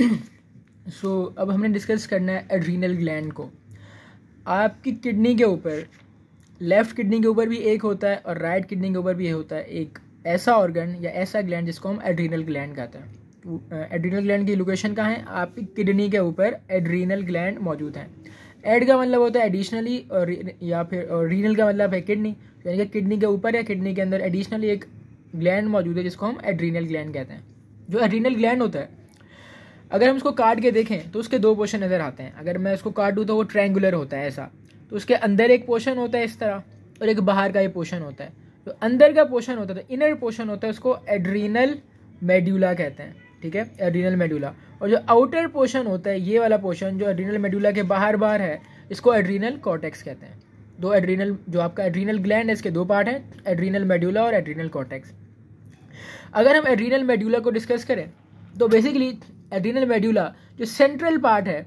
सो so, अब हमने discuss करना है एड्रीनल ग्लैंड को आपकी किडनी के ऊपर लेफ़्ट किडनी के ऊपर भी एक होता है और राइट right किडनी के ऊपर भी होता है एक ऐसा ऑर्गन या ऐसा ग्लैंड जिसको हम एड्रीनल ग्लैंड कहते हैं एड्रीनल ग्लैंड की लोकेशन कहाँ है आपकी किडनी के ऊपर एड्रीनल ग्लैंड मौजूद हैं एड का मतलब होता है एडिशनली और या फिर और रीनल का मतलब है किडनी यानी कि किडनी के ऊपर या किडनी के अंदर एडिशनली एक ग्लैंड मौजूद है जिसको हम एड्रीनल ग्लैंड कहते हैं जो एड्रीनल ग्लैंड होता है अगर हम इसको काट के देखें तो उसके दो पोर्शन नज़र आते हैं अगर मैं इसको काट दूँ तो वो ट्रैंगुलर होता है ऐसा तो उसके अंदर एक पोर्शन होता है इस तरह और एक बाहर का ये पोर्शन होता है तो अंदर का पोर्शन होता है तो इनर पोर्शन होता है उसको एड्रीनल मेड्यूला कहते हैं ठीक है एड्रीनल मेड्यूला और जो आउटर पोर्शन होता है ये वाला पोर्शन जो एड्रीनल मेड्यूला के बाहर बाहर है इसको एड्रीनल कॉटेक्स कहते हैं दो एड्रीनल जो आपका एड्रीनल ग्लैंड है इसके दो पार्ट हैं एड्रीनल मेड्यूला और एड्रीनल कॉटेक्स अगर हम एड्रीनल मेड्यूला को डिस्कस करें तो बेसिकली एड्रीनल मेड्यूला जो सेंट्रल पार्ट है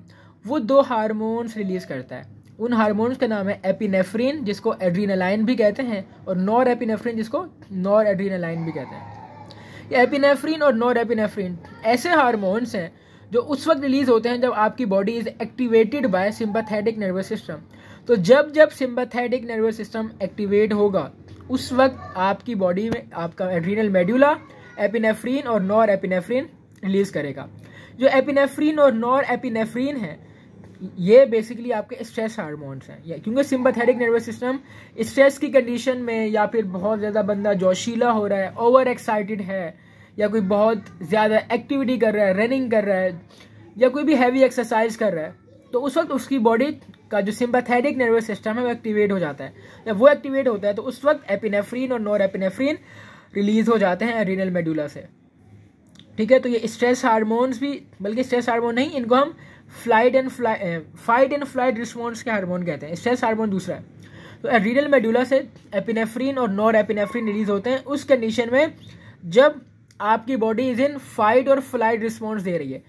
वो दो हारमोन्स रिलीज करता है उन हारमोन्स का नाम है एपिनेफ्रिन जिसको एड्रीनालाइन भी कहते हैं और नॉर एपिनेफ्रिन जिसको नॉर एड्रीनलाइन भी कहते हैं ये एपिनेफ्रिन और नॉर एपिनेफ्रिन ऐसे हारमोन्स हैं जो उस वक्त रिलीज होते हैं जब आपकी body is activated by sympathetic nervous system तो जब जब सिंपथेटिक नर्वस सिस्टम एक्टिवेट होगा उस वक्त आपकी बॉडी में आपका एड्रीनल मेड्यूला एपिनेफ्रीन और नॉर एपिनेफ्रीन रिलीज करेगा जो एपिनेफ्रीन और नॉन एपिनेफ्रीन है ये बेसिकली आपके स्ट्रेस हार्मोन्स हैं क्योंकि सिंपथेटिक नर्वस सिस्टम स्ट्रेस की कंडीशन में या फिर बहुत ज़्यादा बंदा जोशीला हो रहा है ओवर एक्साइटेड है या कोई बहुत ज़्यादा एक्टिविटी कर रहा है रनिंग कर रहा है या कोई भी हैवी एक्सरसाइज कर रहा है तो उस वक्त उसकी बॉडी का जो सिंपथेटिक नर्वस सिस्टम है वो एक्टिवेट हो जाता है जब वो एक्टिवेट होता है तो उस वक्त एपिनेफ्रीन और नॉर एपिनेफ्रीन रिलीज हो जाते हैं रीनल मेडुला से ठीक है तो ये स्ट्रेस हारमोन्स भी बल्कि स्ट्रेस हारमोन नहीं इनको हम flight and fly fight and flight response के हारमोन कहते हैं स्ट्रेस हारमोन दूसरा है तो एड्रीनल मेडुला से एपिनेफ्रीन और नॉर एपिनेफ्रीन रिलीज होते हैं उस कंडीशन में जब आपकी बॉडी इज इन फाइट और फ्लाइट रिस्पॉन्स दे रही है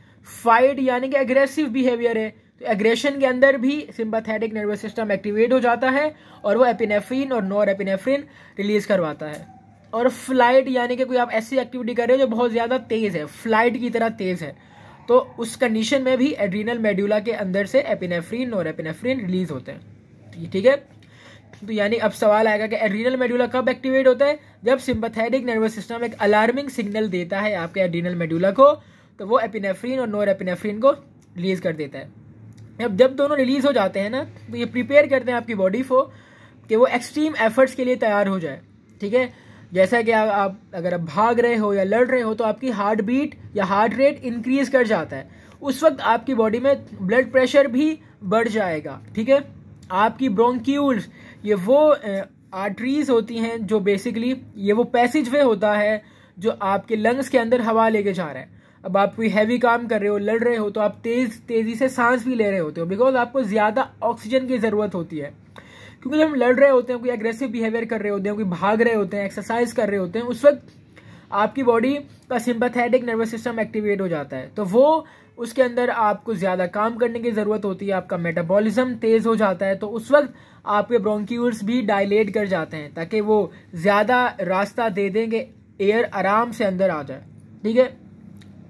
फाइट यानी कि एग्रेसिव बिहेवियर है तो एग्रेशन के अंदर भी सिंपथेटिक नर्वस सिस्टम एक्टिवेट हो जाता है और वो एपिनेफ्रीन और नॉर एपिनेफ्रीन रिलीज करवाता है और फ्लाइट यानी कि कोई आप ऐसी एक्टिविटी कर रहे हो जो बहुत ज़्यादा तेज़ है फ्लाइट की तरह तेज़ है तो उस कंडीशन में भी एड्रीनल मेड्यूला के अंदर से एपिनेफ्रीन और एपिनेफ्रीन रिलीज होते हैं ठीक है तो यानी अब सवाल आएगा कि एड्रीनल मेड्यूला कब एक्टिवेट होता है जब सिंपथेटिक नर्वस सिस्टम एक अलार्मिंग सिग्नल देता है आपके एड्रीनल मेड्यूला को तो वो एपिनेफ्रीन और नोर एपिनेफ्रीन को रिलीज़ कर देता है अब जब दोनों रिलीज़ हो जाते हैं ना तो ये प्रिपेयर करते हैं आपकी बॉडी को कि वो एक्सट्रीम एफर्ट्स के लिए तैयार हो जाए ठीक है जैसा कि आप अगर आप भाग रहे हो या लड़ रहे हो तो आपकी हार्ट बीट या हार्ट रेट इंक्रीज कर जाता है उस वक्त आपकी बॉडी में ब्लड प्रेशर भी बढ़ जाएगा ठीक है आपकी ब्रोंक्यूल्स ये वो आर्टरीज होती हैं जो बेसिकली ये वो पैसेज वे होता है जो आपके लंग्स के अंदर हवा लेके जा रहा है अब आप कोई हैवी काम कर रहे हो लड़ रहे हो तो आप तेज़ तेज़ी से सांस भी ले रहे होते हो बिकॉज आपको ज़्यादा ऑक्सीजन की ज़रूरत होती है क्योंकि जब हम लड़ रहे होते हैं कोई एग्रेसिव बिहेवियर कर रहे होते हैं कोई भाग रहे होते हैं एक्सरसाइज कर रहे होते हैं उस वक्त आपकी बॉडी का सिंपथेटिक नर्वस सिस्टम एक्टिवेट हो जाता है तो वो उसके अंदर आपको ज़्यादा काम करने की ज़रूरत होती है आपका मेटाबॉलिज्म तेज़ हो जाता है तो उस वक्त आपके ब्रोंक्यूल्स भी डायलेट कर जाते हैं ताकि वो ज़्यादा रास्ता दे दें कि एयर आराम से अंदर आ जाए ठीक है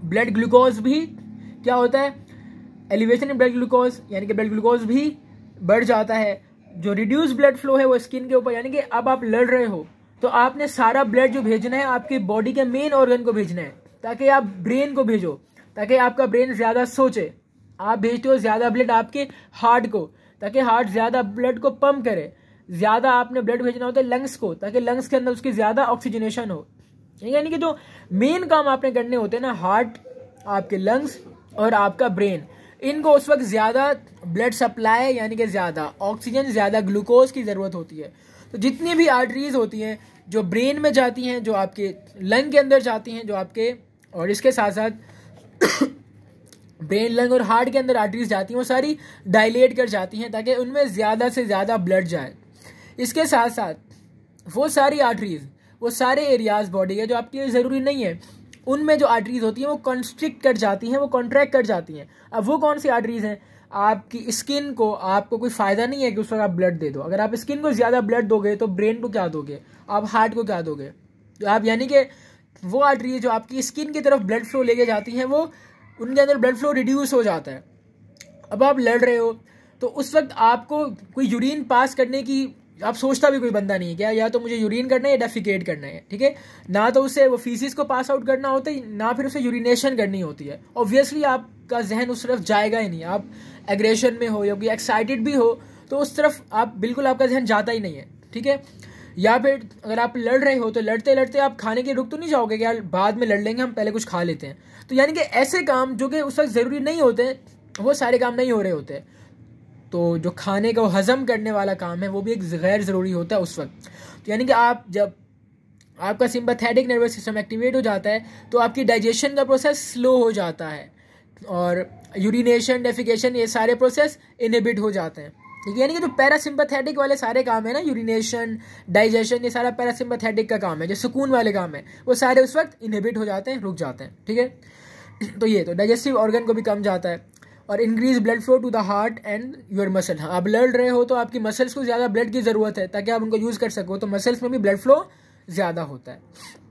ब्लड ग्लूकोज भी क्या होता है एलिवेशन इन ब्लड ग्लूकोज यानी कि ब्लड ग्लूकोज भी बढ़ जाता है जो रिड्यूस ब्लड फ्लो है वो स्किन के ऊपर यानी कि अब आप लड़ रहे हो तो आपने सारा ब्लड जो भेजना है आपकी बॉडी के मेन ऑर्गन को भेजना है ताकि आप ब्रेन को भेजो ताकि आपका ब्रेन ज़्यादा सोचे आप भेजते हो ज़्यादा ब्लड आपके हार्ट को ताकि हार्ट ज़्यादा ब्लड को पम्प करे ज़्यादा आपने ब्लड भेजना होता है लंग्स को ताकि लंग्स के अंदर उसकी ज़्यादा ऑक्सीजनेशन हो यानी कि जो मेन काम आपने करने होते हैं ना हार्ट आपके लंग्स और आपका ब्रेन इनको उस वक्त ज़्यादा ब्लड सप्लाई यानी कि ज़्यादा ऑक्सीजन ज़्यादा ग्लूकोज की ज़रूरत होती है तो जितनी भी आर्टरीज होती हैं जो ब्रेन में जाती हैं जो आपके लंग के अंदर जाती हैं जो आपके और इसके साथ साथ ब्रेन लंग और हार्ट के अंदर आर्टरीज जाती हैं वो सारी डायलेट कर जाती हैं ताकि उनमें ज़्यादा से ज़्यादा ब्लड जाए इसके साथ साथ वो सारी आर्टरीज वो सारे एरियाज़ बॉडी के जो आपके लिए ज़रूरी नहीं है उनमें जो आर्टरीज होती हैं वो कंस्ट्रिक्ट कर जाती हैं वो कॉन्ट्रैक्ट कर जाती हैं अब वो कौन सी आर्टरीज हैं आपकी स्किन को आपको कोई फ़ायदा नहीं है कि उस वक्त आप ब्लड दे दो अगर आप स्किन को ज़्यादा ब्लड दोगे तो ब्रेन को क्या दोगे आप हार्ट को क्या दोगे तो आप यानी कि वो आर्टरीज जो आपकी स्किन की तरफ ब्लड फ्लो लेके जाती हैं वो उनके अंदर ब्लड फ्लो रिड्यूस हो जाता है अब आप लड़ रहे हो तो उस वक्त आपको कोई यूरिन पास करने की आप सोचता भी कोई बंदा नहीं है क्या या तो मुझे यूरिन करना है या डेफिकेट करना है ठीक है ना तो उसे वो फीसिस को पास आउट करना होता है ना फिर उसे यूरिनेशन करनी होती है ऑब्वियसली आपका जहन उस तरफ जाएगा ही नहीं आप एग्रेशन में हो या कोई एक्साइटेड भी हो तो उस तरफ आप बिल्कुल आपका जहन जाता ही नहीं है ठीक है या फिर अगर आप लड़ रहे हो तो लड़ते लड़ते आप खाने के रुक तो नहीं जाओगे यार बाद में लड़ लेंगे हम पहले कुछ खा लेते हैं तो यानी कि ऐसे काम जो कि उस वक्त ज़रूरी नहीं होते वो सारे काम नहीं हो रहे होते हैं तो जो खाने का हज़म करने वाला काम है वो भी एक गैर ज़रूरी होता है उस वक्त तो यानी कि आप जब आपका सिम्पथेटिक नर्वस सिस्टम एक्टिवेट हो जाता है तो आपकी डाइजेशन का प्रोसेस स्लो हो जाता है और यूरिनेशन डेफिकेशन ये सारे प्रोसेस इनहिबिट हो जाते हैं ठीक है यानी कि जो तो पैरासिम्पथेटिक वाले सारे काम है ना यूरिनेशन डाइजेशन ये सारा पैरासिम्पथेटिक का काम है जो सुकून वाले काम है वो सारे उस वक्त इनहिबिट हो जाते हैं रुक जाते हैं ठीक है तो ये तो डाइजेस्टिव ऑर्गन को भी कम जाता है और increase blood flow to the heart and your muscle हाँ आप लड़ रहे हो तो आपकी मसल्स को ज़्यादा ब्लड की ज़रूरत है ताकि आप उनको यूज़ कर सको तो मसल्स में भी ब्लड फ्लो ज़्यादा होता है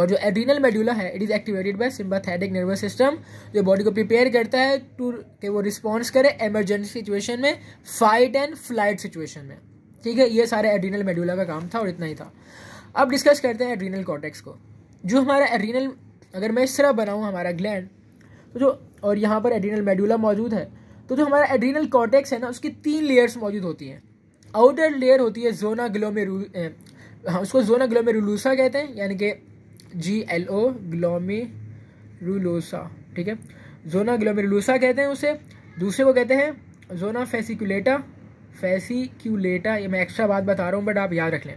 और जो एड्रीनल मेड्यूला है it is activated by sympathetic nervous system जो बॉडी को प्रिपेयर करता है टू कि वो रिस्पॉन्स करे एमरजेंसी सिचुएशन में फाइट एंड फ्लाइट सिचुएशन में ठीक है ये सारे एड्रीनल मेड्यूला का काम था और इतना ही था अब डिस्कस करते हैं एड्रीनल कॉटेक्स को जो हमारा एड्रीनल अगर मैं इस तरह बनाऊँ हमारा ग्लैंड तो जो और यहाँ पर एड्रीनल मेडुला मौजूद है तो जो हमारा एड्रीनल कॉर्टेक्स है ना उसकी तीन लेयर्स मौजूद होती हैं आउटर लेयर होती है जोना ग्लोमेरू हाँ उसको जोना ग्लोमेरुलोसा कहते हैं यानी कि जी एल ओ ग्लोमेरुलोसा ठीक है जोना ग्लोमेरुलोसा कहते हैं उसे दूसरे को कहते हैं जोना फेसिकुलेटा फेसिक्यूलेटा ये मैं एक्स्ट्रा बात बता रहा हूँ बट आप याद रख लें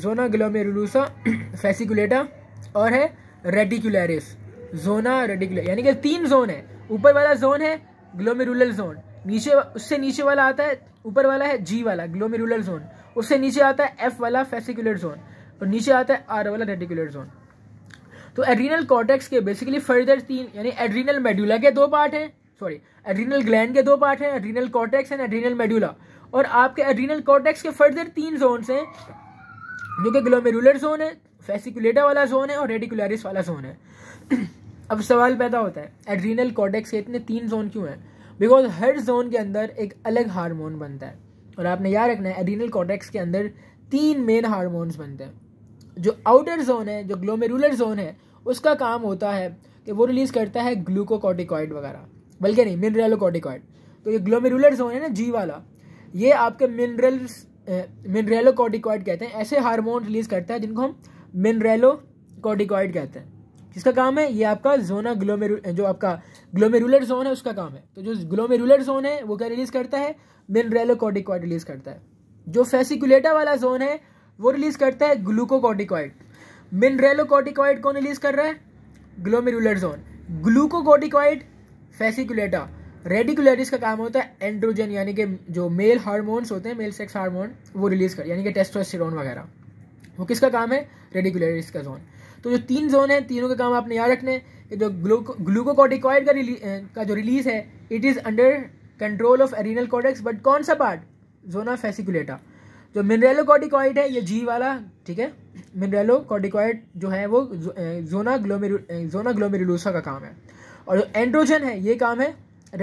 जोना ग्लोमेरुलूसा फेसिकुलेटा और है रेटिकुलरिस जोना रेडिकुलर यानी कि तीन जोन है ऊपर वाला जोन है ग्लोमेरुलर जोन नीचे उससे नीचे वाला आता है ऊपर वाला है जी वाला ग्लोमेरुलर जोन उससे नीचे आता है एफ वाला फेसिकुलर जोन और नीचे आता है आर वाला रेडिकुलर जोन तो एड्रीनल कॉर्टेक्स के बेसिकली फर्दर तीन यानी एड्रीनल मेड्यूला के दो पार्ट हैं सॉरी एड्रीनल ग्लैंड के दो पार्ट हैं adrenal cortex and adrenal medulla और आपके एड्रीनल कॉर्टेक्स के फर्दर तीन जोन हैं जो कि ग्लोमेरुलर जोन है फेसिकुलेटा वाला जोन है और रेडिकुलरिस वाला जोन है अब सवाल पैदा होता है एड्रीनल कॉडेक्स के इतने तीन जोन क्यों हैं बिकॉज हर जोन के अंदर एक अलग हारमोन बनता है और आपने याद रखना है एड्रीनल कॉडेक्स के अंदर तीन मेन हारमोन्स बनते हैं जो आउटर जोन है जो ग्लोमेरुलर जोन है उसका काम होता है कि वो रिलीज़ करता है ग्लूकोकॉटिकॉइड वगैरह बल्कि नहीं मिनरेलोकॉटिकॉइड तो ये ग्लोमेरुलर जोन है ना जी वाला ये आपके मिनरल्स मिनरेलोकॉटिकॉइड कहते हैं ऐसे हारमोन रिलीज़ करता है जिनको हम मिनरेलोकॉटिकॉइड कहते हैं किसका काम है ये आपका जोना ग्लोमेरु जो आपका ग्लोमेरुलर जोन है उसका काम है तो जो ग्लोमेरुलर जोन है वो क्या रिलीज करता है मिनरेलोकॉर्टिकॉइड रिलीज करता है जो फेसिकुलेटा वाला जोन है वो रिलीज करता है ग्लूकोकॉर्टिकॉइड मिनरेलोकॉर्टिकॉइड कौन रिलीज कर रहा है glomerular zone glucocorticoid fasciculata radicularis का काम होता है एंड्रोजन यानी कि जो मेल हार्मोन्स होते हैं मेल सेक्स हार्मोन वो रिलीज कर यानी कि टेस्टोस्टेरोन वगैरह वो किसका काम है रेडिकुलेटिस का जोन तो जो तीन जोन है तीनों के काम आपने याद रखने कि जो ग्लूको का रिली का जो रिलीज है it is under control of adrenal cortex but कौन सा पार्ट जोना फेसिकुलेटा जो मिनरेलोकॉटिकॉइड है ये जी वाला ठीक है मिनरेलोकॉटिकॉइड जो है वो जोना ग्लोमेर जोना ग्लोमेरुलोसा का काम है और जो एंड्रोजन है ये काम है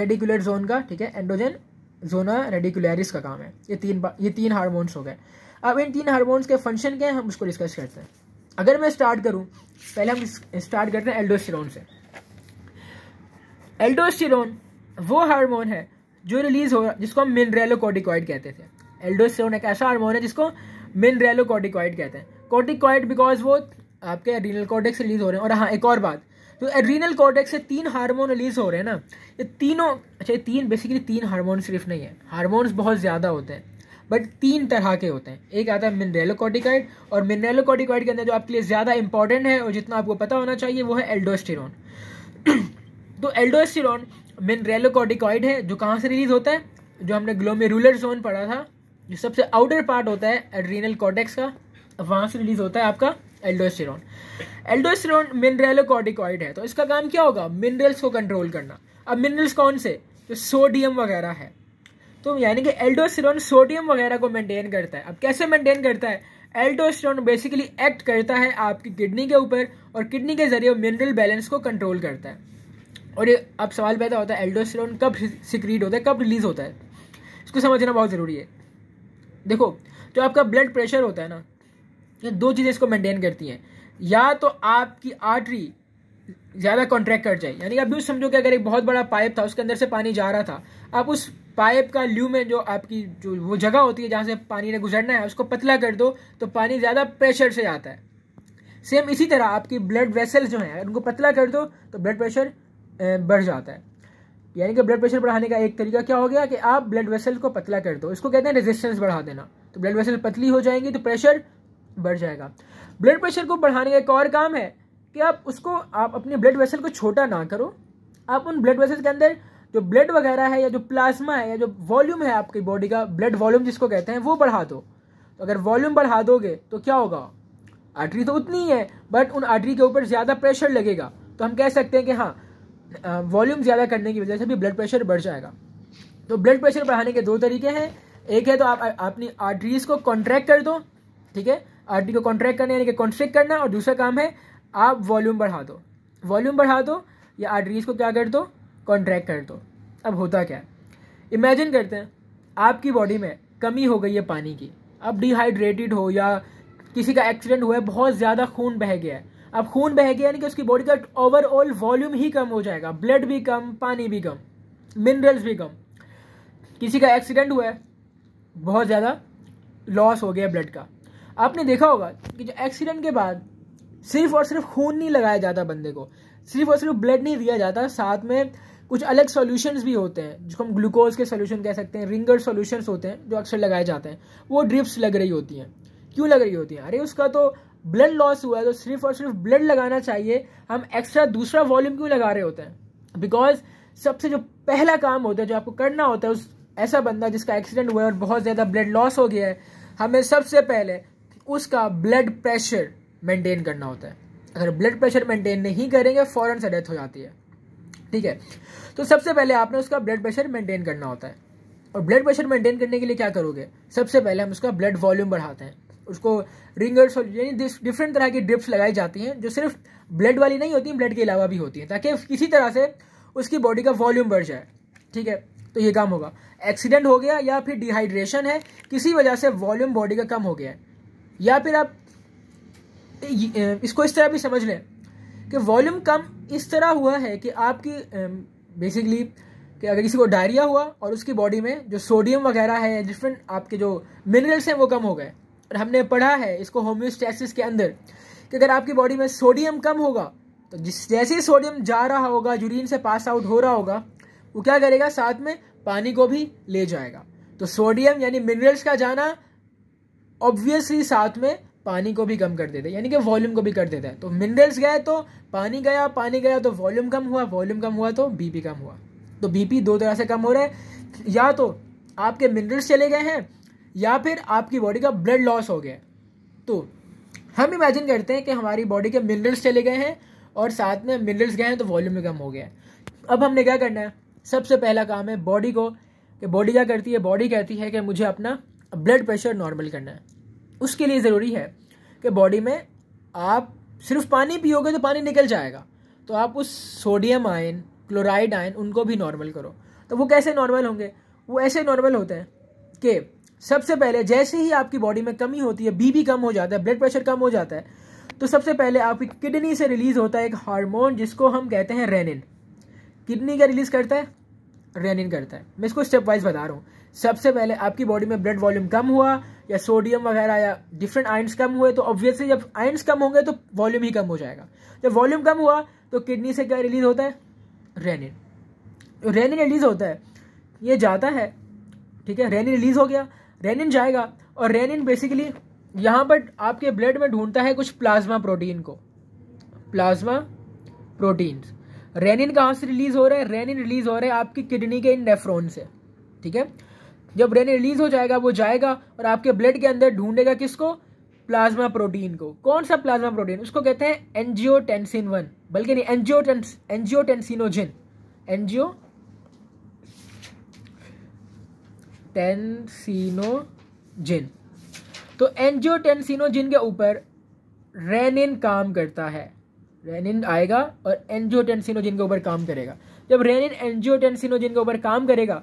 रेडिकुलर जोन का ठीक है एंड्रोजन जोना रेडिकुलरिस का काम है ये तीन ये तीन हारमोन्स हो गए अब इन तीन हारमोन्स के फंक्शन क्या हैं हम उसको डिस्कस करते हैं अगर मैं स्टार्ट करूँ पहले हम स्टार्ट करते हैं एल्डोस्टेरोन से एल्डोस्टेरोन वो हार्मोन है जो रिलीज हो रहा जिसको हम मिनरेलोकॉटिकॉइड कहते थे एल्डोस्टेरोन एक ऐसा हार्मोन है जिसको मिनरेलोकॉटिकॉइड कहते हैं कॉटिकॉइड बिकॉज वो आपके एड्रीनल कॉर्टेक्स से रिलीज हो रहे हैं और हाँ एक और बात तो एड्रीनल कॉर्टेक्स से तीन हार्मोन रिलीज हो रहे हैं ना ये तीनों अच्छा ये तीन बेसिकली तीन हार्मोन सिर्फ नहीं है हारमोन बहुत ज़्यादा होते हैं बट तीन तरह के होते हैं एक आता है मिनरेलोकॉटिकाइड और मिनरेलोकॉटिकाइड के अंदर जो आपके लिए ज़्यादा इंपॉर्टेंट है और जितना आपको पता होना चाहिए वो है एल्डोस्टेरॉन तो एल्डोस्टेरॉन मिनरेलोकॉटिकॉइड है जो कहाँ से रिलीज होता है जो हमने ग्लोमेरुलर जोन पढ़ा था जो सबसे आउटर पार्ट होता है एड्रीनल कॉटेक्स का वहाँ से रिलीज होता है आपका एल्डोस्टेरॉन एल्डोस्टेरॉन मिनरेलोकॉटिकॉइड है तो इसका काम क्या होगा मिनरल्स को कंट्रोल करना अब मिनरल्स कौन से जो सोडियम वगैरह है तो यानी कि एल्डोस्टेरोन सोडियम वगैरह को मेंटेन करता है अब कैसे मेंटेन करता है एल्डोस्टेरोन बेसिकली एक्ट करता है आपकी किडनी के ऊपर और किडनी के जरिए मिनरल बैलेंस को कंट्रोल करता है और ये अब सवाल पैदा होता है एल्डोस्टेरोन कब सिक्रीट होता है कब रिलीज़ होता है इसको समझना बहुत ज़रूरी है देखो जो आपका ब्लड प्रेशर होता है ना ये दो चीज़ें इसको मेंटेन करती हैं या तो आपकी आर्टरी ज़्यादा कॉन्ट्रैक्ट कर जाए यानी कि आप यूँ समझो कि अगर एक बहुत बड़ा पाइप था उसके अंदर से पानी जा रहा था आप उस पाइप का ल्यू में जो आपकी जो वो जगह होती है जहाँ से पानी ने गुजरना है उसको पतला कर दो तो पानी ज़्यादा प्रेशर से आता है सेम इसी तरह आपकी ब्लड वेसल्स जो हैं उनको पतला कर दो तो ब्लड प्रेशर बढ़ जाता है यानी कि ब्लड प्रेशर बढ़ाने का एक तरीका क्या हो गया कि आप ब्लड वेसल को पतला कर दो इसको कहते हैं रेजिस्टेंस बढ़ा देना तो ब्लड वेसल पतली हो जाएंगी तो प्रेशर बढ़ जाएगा ब्लड प्रेशर को बढ़ाने का एक और काम है कि आप उसको आप अपने ब्लड वेसल को छोटा ना करो आप उन ब्लड वेसल के अंदर जो ब्लड वगैरह है या जो प्लाज्मा है या जो वॉल्यूम है आपकी बॉडी का ब्लड वॉल्यूम जिसको कहते हैं वो बढ़ा दो तो अगर वॉल्यूम बढ़ा दोगे तो क्या होगा आर्टरी तो उतनी ही है बट उन आर्टरी के ऊपर ज़्यादा प्रेशर लगेगा तो हम कह सकते हैं कि हाँ वॉल्यूम ज़्यादा करने की वजह से भी ब्लड प्रेशर बढ़ जाएगा तो ब्लड प्रेशर बढ़ाने के दो तरीके हैं एक है तो आप अपनी आर्टरीज को कॉन्ट्रैक्ट कर दो ठीक है आर्टरी को कॉन्ट्रैक्ट करना यानी कि कॉन्स्ट्रिक्ट करना और दूसरा काम है आप वॉल्यूम बढ़ा दो वॉल्यूम बढ़ा दो या आर्टरीज को क्या कर दो कॉन्ट्रैक्ट कर दो अब होता क्या है इमेजिन करते हैं आपकी बॉडी में कमी हो गई है पानी की अब डिहाइड्रेटेड हो या किसी का एक्सीडेंट हुआ है बहुत ज़्यादा खून बह गया है अब खून बह गया यानी कि उसकी बॉडी का ओवरऑल वॉल्यूम ही कम हो जाएगा ब्लड भी कम पानी भी कम मिनरल्स भी कम किसी का एक्सीडेंट हुआ है बहुत ज़्यादा लॉस हो गया ब्लड का आपने देखा होगा कि जो एक्सीडेंट के बाद सिर्फ और सिर्फ खून नहीं लगाया जाता बंदे को सिर्फ और सिर्फ ब्लड नहीं दिया जाता साथ में कुछ अलग सॉल्यूशंस भी होते हैं जिसको हम ग्लूकोज के सॉल्यूशन कह सकते हैं रिंगर सॉल्यूशंस होते हैं जो अक्सर लगाए जाते हैं वो ड्रिप्स लग रही होती हैं क्यों लग रही होती हैं अरे उसका तो ब्लड लॉस हुआ है तो सिर्फ और सिर्फ ब्लड लगाना चाहिए हम एक्स्ट्रा दूसरा वॉल्यूम क्यों लगा रहे होते हैं बिकॉज सबसे जो पहला काम होता है जो आपको करना होता है उस ऐसा बंदा जिसका एक्सीडेंट हुआ है और बहुत ज़्यादा ब्लड लॉस हो गया है हमें सबसे पहले उसका ब्लड प्रेशर मेंटेन करना होता है अगर ब्लड प्रेशर मेंटेन नहीं करेंगे फ़ौरन से डेथ हो जाती है ठीक है तो सबसे पहले आपने उसका ब्लड प्रेशर मेंटेन करना होता है और ब्लड प्रेशर मेंटेन करने के लिए क्या करोगे सबसे पहले हम उसका ब्लड वॉल्यूम बढ़ाते हैं उसको रिंगर्स यानी डिफरेंट तरह की ड्रिप्स लगाई जाती हैं जो सिर्फ ब्लड वाली नहीं होती ब्लड के अलावा भी होती हैं ताकि किसी तरह से उसकी बॉडी का वॉल्यूम बढ़ जाए ठीक है तो ये काम होगा एक्सीडेंट हो गया या फिर डिहाइड्रेशन है किसी वजह से वॉल्यूम बॉडी का कम हो गया है या फिर आप इसको इस तरह भी समझ लें कि वॉल्यूम कम इस तरह हुआ है कि आपकी बेसिकली कि अगर किसी को डायरिया हुआ और उसकी बॉडी में जो सोडियम वगैरह है डिफरेंट आपके जो मिनरल्स हैं वो कम हो गए और हमने पढ़ा है इसको होम्योस्टेसिस के अंदर कि अगर आपकी बॉडी में सोडियम कम होगा तो जिस जैसे ही सोडियम जा रहा होगा यूरिन से पास आउट हो रहा होगा वो क्या करेगा साथ में पानी को भी ले जाएगा तो सोडियम यानी मिनरल्स का जाना ऑब्वियसली साथ में पानी को भी कम कर देता है यानी कि वॉल्यूम को भी कर देता है तो मिनरल्स गए तो पानी गया पानी गया तो वॉल्यूम कम हुआ वॉल्यूम कम हुआ तो बीपी कम हुआ तो बीपी दो तरह से कम हो रहा है या तो आपके मिनरल्स चले गए हैं या फिर आपकी बॉडी का ब्लड लॉस हो गया तो हम इमेजिन करते हैं कि हमारी बॉडी के मिनरल्स चले गए हैं और साथ में मिनरल्स गए हैं तो वॉल्यूम भी कम हो गया अब हमने क्या करना है सबसे पहला काम है बॉडी को कि बॉडी क्या करती है बॉडी कहती है कि मुझे अपना ब्लड प्रेशर नॉर्मल करना है उसके लिए ज़रूरी है कि बॉडी में आप सिर्फ पानी पियोगे तो पानी निकल जाएगा तो आप उस सोडियम आयन क्लोराइड आयन उनको भी नॉर्मल करो तो वो कैसे नॉर्मल होंगे वो ऐसे नॉर्मल होते हैं कि सबसे पहले जैसे ही आपकी बॉडी में कमी होती है बीबी कम हो जाता है ब्लड प्रेशर कम हो जाता है तो सबसे पहले आपकी किडनी से रिलीज होता है एक हार्मोन जिसको हम कहते हैं रेनिन किडनी का रिलीज करता है रेनिन करता है मैं इसको स्टेप वाइज बता रहा हूँ सबसे पहले आपकी बॉडी में ब्लड वॉल्यूम कम हुआ या सोडियम वगैरह या डिफरेंट आयंस कम हुए तो ऑब्वियसली जब आयंस कम होंगे तो वॉल्यूम ही कम हो जाएगा जब वॉल्यूम कम हुआ तो किडनी से क्या रिलीज होता है रेनिन रेनिन रिलीज होता है ये जाता है ठीक है रेनिन रिलीज हो गया रेनिन जाएगा और रेनिन बेसिकली यहाँ पर आपके ब्लड में ढूंढता है कुछ प्लाज्मा प्रोटीन को प्लाज्मा प्रोटीन्स रेनिन कहाँ से रिलीज हो रहा है रेनिन रिलीज हो रहा है आपकी किडनी के इन नेफ्रोन से ठीक है जब ब्रेन रिलीज हो जाएगा वो जाएगा और आपके ब्लड के अंदर ढूंढेगा किसको प्लाज्मा प्रोटीन को कौन सा प्लाज्मा प्रोटीन उसको कहते हैं एनजियोटेंसिन वन बल्कि नहीं एनजियो एनजियोटेंसिनोजिन एनजियो टेंसिनोजिन तो एनजियोटेंसिनोजिन के ऊपर रेनिन काम करता है रेनिन आएगा और एनजियोटेंसिनोजिन के ऊपर काम करेगा जब रेनिन एनजियोटेंसिनोजिन के ऊपर काम करेगा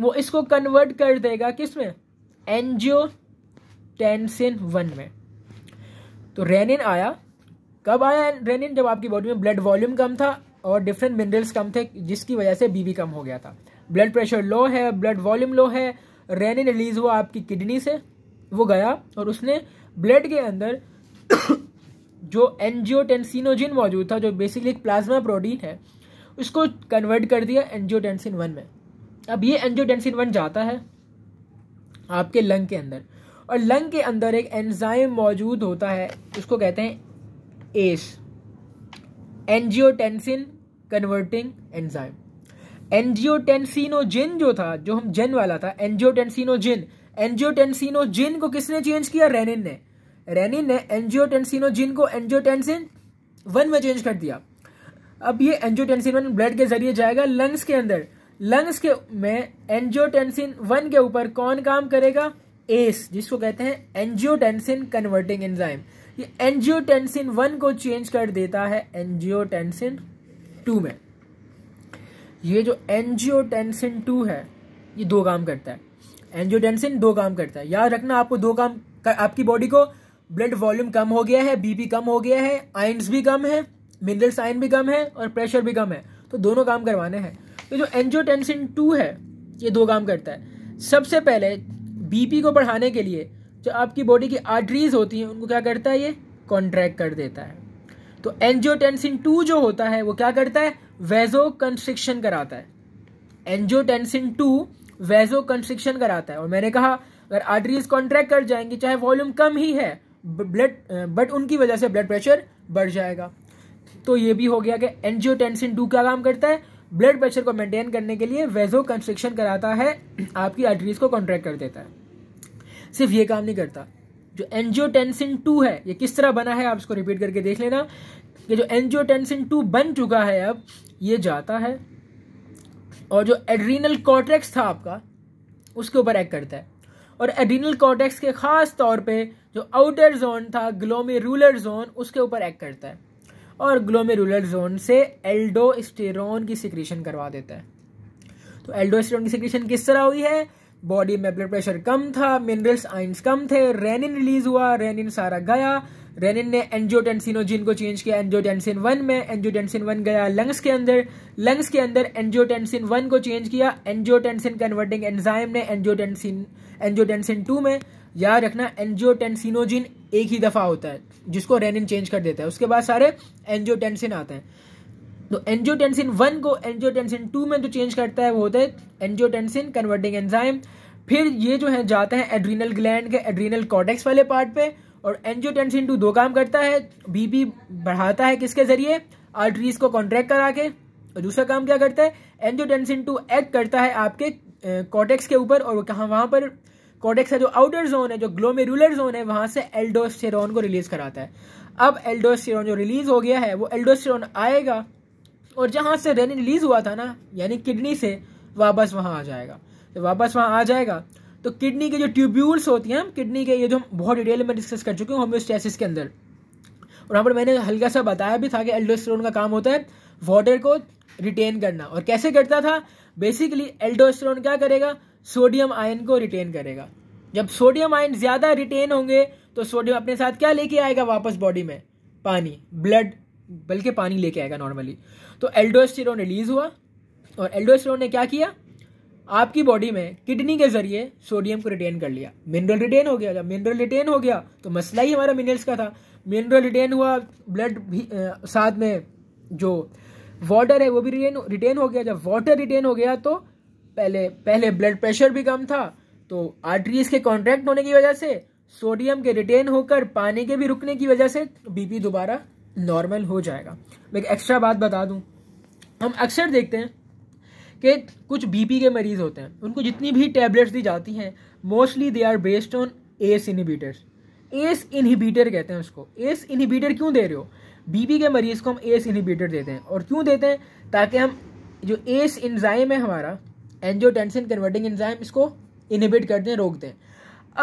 वो इसको कन्वर्ट कर देगा किस में एनजियो टेंसिन वन में तो रेनिन आया कब आया रेनिन जब आपकी बॉडी में ब्लड वॉल्यूम कम था और डिफरेंट मिनरल्स कम थे जिसकी वजह से बीबी कम हो गया था ब्लड प्रेशर लो है ब्लड वॉल्यूम लो है रेनिन रिलीज हुआ आपकी किडनी से वो गया और उसने ब्लड के अंदर जो एनजियोटेंसिनोजिन मौजूद था जो बेसिकली प्लाज्मा प्रोटीन है उसको कन्वर्ट कर दिया एनजियोटेंसिन वन में अब ये एंजियोटेंसिन वन जाता है आपके लंग के अंदर और लंग के अंदर एक एंजाइम मौजूद होता है उसको कहते हैं ACE angiotensin converting enzyme angiotensinogen जो था जो हम जिन वाला था एंजियोटेंसिनोजिन एंजियोटेंसिनोजिन को किसने चेंज किया रेनिन ने रेनिन ने एंजियोटेंसिनोजिन को एंजियोटेंसिन वन में चेंज कर दिया अब ये एंजियोटेंसिन वन ब्लड के जरिए जाएगा लंग्स के अंदर लंग्स के में एंजियोटेंसिन वन के ऊपर कौन काम करेगा एस जिसको कहते हैं एंजियोटेंसिन कन्वर्टिंग एंजाइम ये एंजियोटेंसिन वन को चेंज कर देता है एंजियोटेंसिन टू में ये जो एंजियोटेंसिन टू है ये दो काम करता है एंजियोटेंसिन दो काम करता है याद रखना आपको दो काम कर, आपकी बॉडी को ब्लड वॉल्यूम कम हो गया है बीपी कम हो गया है आइंस भी कम है मिनरल्स आयन भी कम है और प्रेशर भी कम है तो दोनों काम करवाने हैं ये तो जो एनजियोटेंसिन टू है ये दो काम करता है सबसे पहले बीपी को बढ़ाने के लिए जो आपकी बॉडी की आर्टरीज होती हैं उनको क्या करता है ये कॉन्ट्रैक्ट कर देता है तो एनजियोटेंसिन टू जो होता है वो क्या करता है वेजो कंस्ट्रिक्शन कराता है एनजियोटेंसिन टू वेजो कंस्ट्रिक्शन कराता है और मैंने कहा अगर आर्टरीज कॉन्ट्रैक्ट कर जाएंगी चाहे वॉल्यूम कम ही है ब्लड बट उनकी वजह से ब्लड प्रेशर बढ़ जाएगा तो ये भी हो गया कि एनजियोटेंसिन टू क्या काम करता है ब्लड प्रेशर को मेंटेन करने के लिए वेजो कंस्ट्रिक्शन कराता है आपकी आर्टरीज को कॉन्ट्रैक्ट कर देता है सिर्फ ये काम नहीं करता जो एनजियोटेंसिन टू है ये किस तरह बना है आप इसको रिपीट करके देख लेना कि जो एनजियोटेंसिन टू बन चुका है अब ये जाता है और जो एड्रीनल कॉट्रेक्स था आपका उसके ऊपर एक्ट करता है और एड्रीनल कॉर्टेक्स के ख़ास तौर पे जो आउटर जोन था ग्लोमी रूलर जोन उसके ऊपर एक्ट करता है और ग्लोमेरुलर जोन से एल्डोस्टेरोन की सिक्रेशन करवा देता है तो एल्डोस्टेरोन की सिक्रेशन किस तरह हुई है बॉडी में ब्लड प्रेशर कम था मिनरल्स आइंस कम थे रेनिन रिलीज हुआ रेनिन सारा गया रेनिन ने एंजियोटेंसिनोजिन को चेंज किया एंजियोटेंसिन वन में एंजियोटेंसिन वन गया लंग्स के अंदर लंग्स के अंदर एंजियोटेंसिन वन को चेंज किया एंजियोटेंसिन कन्वर्टिंग एंजाइम ने एंजियोटेंसिन एंजियोटेंसिन टू में याद रखना एंजियोटेंसिनोजिन एक ही दफ़ा होता है जिसको रेनिन चेंज कर देता है उसके बाद सारे एनजियोटेंसिन आते हैं तो एनजियोटेंसिन वन को एनजियोटेंसिन टू में जो तो चेंज करता है वो होता है एनजियोटेंसिन कन्वर्टिंग एंजाइम फिर ये जो है जाते हैं एड्रीनल ग्लैंड के एड्रीनल कॉडेक्स वाले पार्ट पे और एनजियोटेंसिन टू दो काम करता है बीपी बढ़ाता है किसके जरिए आर्टरीज को कॉन्ट्रैक्ट करा के और दूसरा काम क्या करता है एनजियोटेंसिन टू एक्ट करता है आपके कॉटेक्स के ऊपर और कहाँ वहाँ पर कॉडेक्स का जो आउटर जोन है जो ग्लोमेरुलर जोन है वहां से एल्डोस्टेरॉन को रिलीज़ कराता है अब एल्डोस्टेरॉन जो रिलीज़ हो गया है वो एल्डोस्टेरॉन आएगा और जहां से रेन रिलीज़ हुआ था ना यानी किडनी से वापस वहां आ जाएगा तो वापस वहां आ जाएगा तो किडनी के जो ट्यूब्यूल्स होती हैं किडनी के ये जो हम बहुत डिटेल में डिस्कस कर चुके हैं होम्योस्टेसिस के अंदर और यहाँ पर मैंने हल्का सा बताया भी था कि एल्डोस्टेरोन का काम होता है वाटर को रिटेन करना और कैसे करता था बेसिकली एल्डोस्टेरोन क्या करेगा सोडियम आयन को रिटेन करेगा जब सोडियम आयन ज़्यादा रिटेन होंगे तो सोडियम अपने साथ क्या लेके आएगा वापस बॉडी में पानी ब्लड बल्कि पानी लेके आएगा नॉर्मली तो एल्डोस्टेरोन रिलीज़ हुआ और एल्डोस्टेरोन ने क्या किया आपकी बॉडी में किडनी के जरिए सोडियम को रिटेन कर लिया मिनरल रिटेन हो गया जब मिनरल रिटेन हो गया तो मसला ही हमारा मिनरल्स का था मिनरल रिटेन हुआ ब्लड भी आ, साथ में जो वाटर है वो भी रिटेन रिटेन हो गया जब वाटर रिटेन हो गया तो पहले पहले ब्लड प्रेशर भी कम था तो आर्टरीज के कॉन्ट्रैक्ट होने की वजह से सोडियम के रिटेन होकर पानी के भी रुकने की वजह से बीपी दोबारा नॉर्मल हो जाएगा मैं एक एक्स्ट्रा बात बता दूं हम अक्सर देखते हैं कि कुछ बीपी के मरीज़ होते हैं उनको जितनी भी टैबलेट्स दी जाती हैं mostly they are based on ACE inhibitors ACE inhibitor कहते हैं उसको एस इनहिबिटर क्यों दे रहे हो बीपी के मरीज़ को हम एस इनहिबिटर देते हैं और क्यों देते हैं ताकि हम जो एस इंजाइम है हमारा एंजियोटेंसिन कन्वर्टिंग एंजाइम इसको इनहिबिट करते हैं रोकते हैं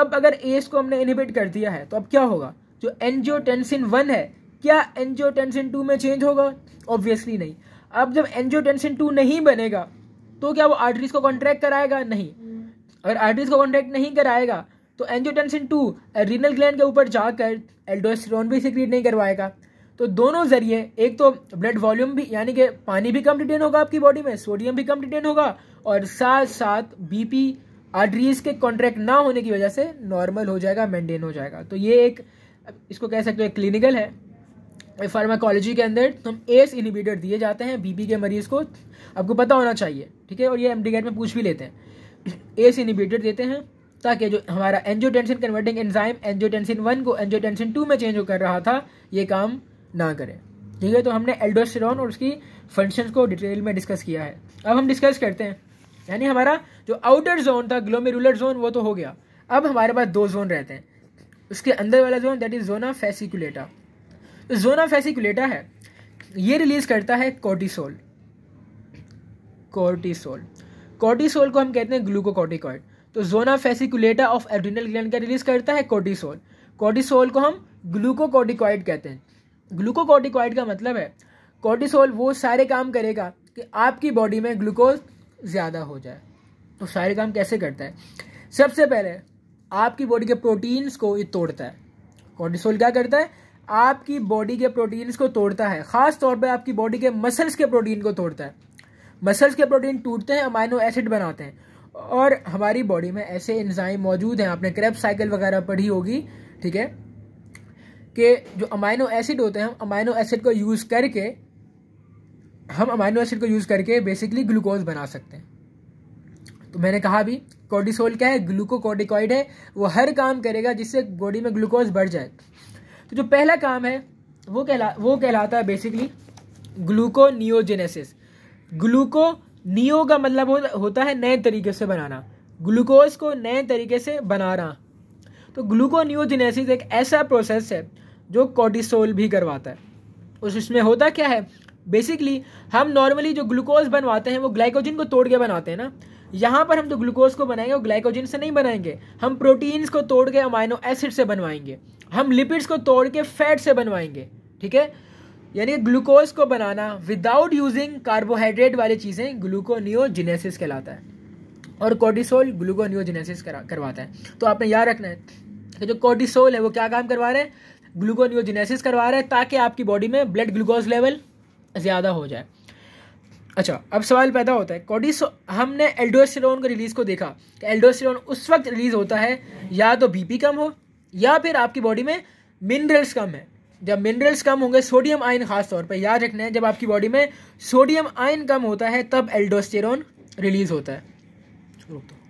अब अगर एस को हमने इनहिबिट कर दिया है तो अब क्या होगा जो एंजियोटेंसिन वन है क्या एंजियोटेंसिन टू में चेंज होगा ऑब्वियसली नहीं अब जब एंजियोटेंसिन टू नहीं बनेगा तो क्या वो आर्टरीज को कॉन्ट्रैक्ट कराएगा नहीं अगर आर्टरीज को कॉन्ट्रैक्ट नहीं कराएगा तो एंजियोटेंसिन टू रीनल ग्लैंड के ऊपर जाकर एल्डोस्टेरोन भी सिक्रीट नहीं करवाएगा तो दोनों जरिए एक तो ब्लड वॉल्यूम भी यानी कि पानी भी कम रिटेन होगा आपकी बॉडी में सोडियम भी कम रिटेन होगा और साथ साथ बीपी आर्टरीज के कॉन्ट्रैक्ट ना होने की वजह से नॉर्मल हो जाएगा मेंटेन हो जाएगा तो ये एक इसको कह सकते हो एक क्लिनिकल है फार्माकोलॉजी के अंदर हम एस इनिबिटर दिए जाते हैं बीपी के मरीज़ को आपको पता होना चाहिए ठीक है और ये एम में पूछ भी लेते हैं एस इनिबिटर देते हैं ताकि जो हमारा angiotensin converting enzyme angiotensin one को एंजोटेंसिन टू में चेंज कर रहा था ये काम ना करें ठीक है तो हमने एल्डोस्टेरॉन और उसकी फंक्शंस को डिटेल में डिस्कस किया है अब हम डिस्कस करते हैं यानी हमारा जो आउटर जोन था ग्लोमेरुलर जोन वो तो हो गया अब हमारे पास दो जोन रहते हैं उसके अंदर वाला zone that is zona fasciculata तो जोना फेसिकुलेटा है ये रिलीज करता है कोर्टिसोल कोर्टिसोल कोर्टिसोल को हम कहते हैं ग्लूकोकॉटिकॉइड तो zona fasciculata of adrenal gland का रिलीज करता है कोर्टिसोल कोर्टिसोल को हम ग्लूकोकॉटिकॉइड कहते हैं ग्लूकोकॉटिकॉइड का मतलब है कोर्टिसोल वो सारे काम करेगा कि आपकी बॉडी में ग्लूकोज ज़्यादा हो जाए तो सारे काम कैसे करता है सबसे पहले आपकी बॉडी के प्रोटीन्स को ये तोड़ता है कॉर्डिसोल क्या करता है आपकी बॉडी के प्रोटीन्स को तोड़ता है खास तौर पर आपकी बॉडी के मसल्स के प्रोटीन को तोड़ता है मसल्स के प्रोटीन टूटते हैं अमाइनो एसिड बनाते हैं और हमारी बॉडी में ऐसे एंजाइम मौजूद हैं आपने क्रेप साइकिल वगैरह पढ़ी होगी ठीक है कि जो अमाइनो एसिड होते हैं हम अमाइनो एसिड को यूज़ करके हम अमाइनो एसिड को यूज़ करके बेसिकली ग्लूकोज बना सकते हैं तो मैंने कहा भी कोर्डिसोल क्या है ग्लूकोकोटिकॉइड है वो हर काम करेगा जिससे बॉडी में ग्लूकोज बढ़ जाए तो जो पहला काम है वो कहला वो कहलाता है बेसिकली ग्लूकोनियोजेनेसिस ग्लूको नियो का मतलब हो, होता है नए तरीके से बनाना ग्लूकोज को नए तरीके से बनाना तो ग्लूकोनियोजेनेसिस एक ऐसा प्रोसेस है जो कोर्डिसोल भी करवाता है उस इसमें होता क्या है बेसिकली हम नॉर्मली जो ग्लूकोज बनवाते हैं वो ग्लाइकोजन को तोड़ के बनाते हैं ना यहाँ पर हम जो तो ग्लूकोज को बनाएंगे वो ग्लाइकोजन से नहीं बनाएंगे हम प्रोटीन्स को तोड़ के अमाइनो एसिड से बनवाएंगे हम लिपिड्स को तोड़ के फैट से बनवाएंगे ठीक है यानी ग्लूकोज को बनाना विदाउट यूजिंग कार्बोहाइड्रेट वाली चीज़ें ग्लूकोनियोजेनेसिस कहलाता है और कोर्टिसोल ग्लूकोनियोजेनेसिस करवाता है तो आपने याद रखना है कि जो कोर्टिसोल है वो क्या काम करवा रहे हैं ग्लूकोनियोजेनेसिस करवा रहे हैं ताकि आपकी बॉडी में ब्लड ग्लूकोज लेवल ज़्यादा हो जाए अच्छा अब सवाल पैदा होता है कॉडिस हमने एल्डोस्टेरोन के रिलीज़ को देखा कि एल्डोस्टेरोन उस वक्त रिलीज़ होता है या तो बीपी कम हो या फिर आपकी बॉडी में मिनरल्स कम है जब मिनरल्स कम होंगे सोडियम आयन खास तौर पर याद रखना है जब आपकी बॉडी में सोडियम आयन कम होता है तब एल्डोस्टेरोन रिलीज़ होता है रुक दो